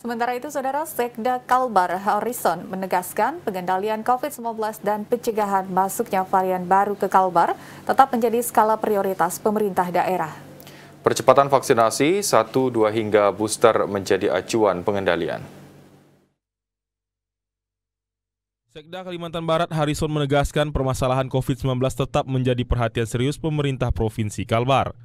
Sementara itu, Saudara Sekda Kalbar Harrison menegaskan pengendalian COVID-19 dan pencegahan masuknya varian baru ke Kalbar tetap menjadi skala prioritas pemerintah daerah. Percepatan vaksinasi 1, 2 hingga booster menjadi acuan pengendalian. Sekda Kalimantan Barat Harrison menegaskan permasalahan COVID-19 tetap menjadi perhatian serius pemerintah Provinsi Kalbar.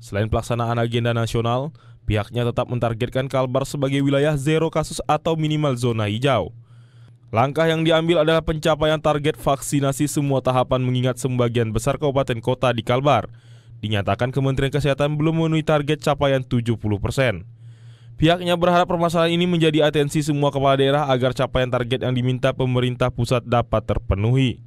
Selain pelaksanaan agenda nasional, Pihaknya tetap mentargetkan Kalbar sebagai wilayah zero kasus atau minimal zona hijau. Langkah yang diambil adalah pencapaian target vaksinasi semua tahapan mengingat sebagian besar kabupaten kota di Kalbar. Dinyatakan Kementerian Kesehatan belum memenuhi target capaian 70 persen. Pihaknya berharap permasalahan ini menjadi atensi semua kepala daerah agar capaian target yang diminta pemerintah pusat dapat terpenuhi.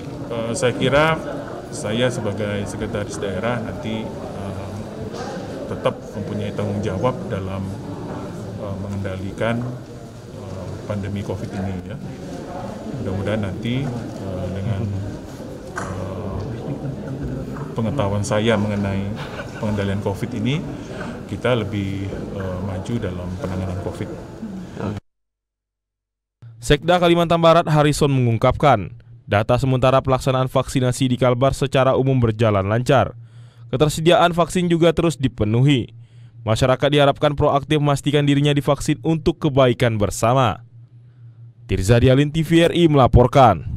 Eh, saya kira saya sebagai sekretaris daerah nanti eh, tetap mempunyai tanggung jawab dalam uh, mengendalikan uh, pandemi COVID ini ya. Mudah-mudahan nanti uh, dengan uh, pengetahuan saya mengenai pengendalian COVID ini kita lebih uh, maju dalam penanganan COVID. Sekda Kalimantan Barat Harrison mengungkapkan, data sementara pelaksanaan vaksinasi di Kalbar secara umum berjalan lancar Ketersediaan vaksin juga terus dipenuhi. Masyarakat diharapkan proaktif memastikan dirinya divaksin untuk kebaikan bersama. Tirza Dialin TVRI melaporkan.